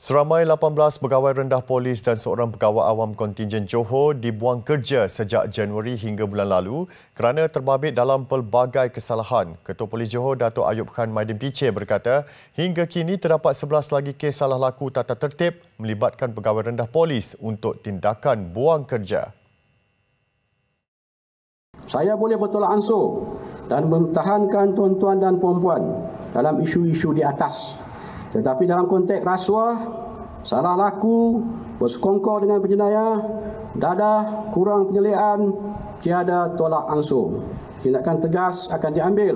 Seramai 18 pegawai rendah polis dan seorang pegawai awam kontingen Johor dibuang kerja sejak Januari hingga bulan lalu kerana terbabit dalam pelbagai kesalahan. Ketua Polis Johor Datuk Ayub Khan Maidin Piche berkata, hingga kini terdapat 11 lagi kes salah laku tata tertib melibatkan pegawai rendah polis untuk tindakan buang kerja. Saya boleh betul ansur dan mempertahankan tuan-tuan dan puan-puan dalam isu-isu di atas tetapi dalam konteks rasuah, salah laku, bersekongkol dengan penjenayah, dadah, kurang penyeliaan, tiada tolak ansur. Tindakan tegas akan diambil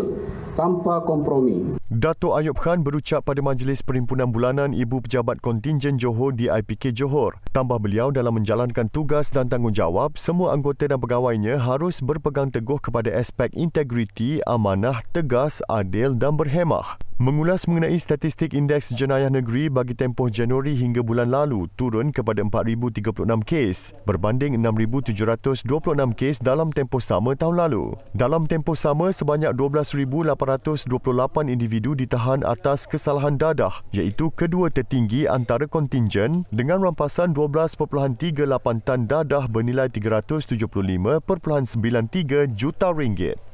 tanpa kompromi. Dato' Ayub Khan berucap pada Majlis Perhimpunan Bulanan Ibu Pejabat Kontingen Johor di IPK Johor tambah beliau dalam menjalankan tugas dan tanggungjawab, semua anggota dan pegawainya harus berpegang teguh kepada aspek integriti, amanah, tegas, adil dan berhemah. Mengulas mengenai statistik indeks jenayah negeri bagi tempoh Januari hingga bulan lalu turun kepada 4,036 kes berbanding 6,726 kes dalam tempoh sama tahun lalu. Dalam tempoh sama, sebanyak 12,828 individu ditahan atas kesalahan dadah iaitu kedua tertinggi antara kontingen dengan rampasan 12,000 12.38 tan dadah bernilai 375.93 juta ringgit.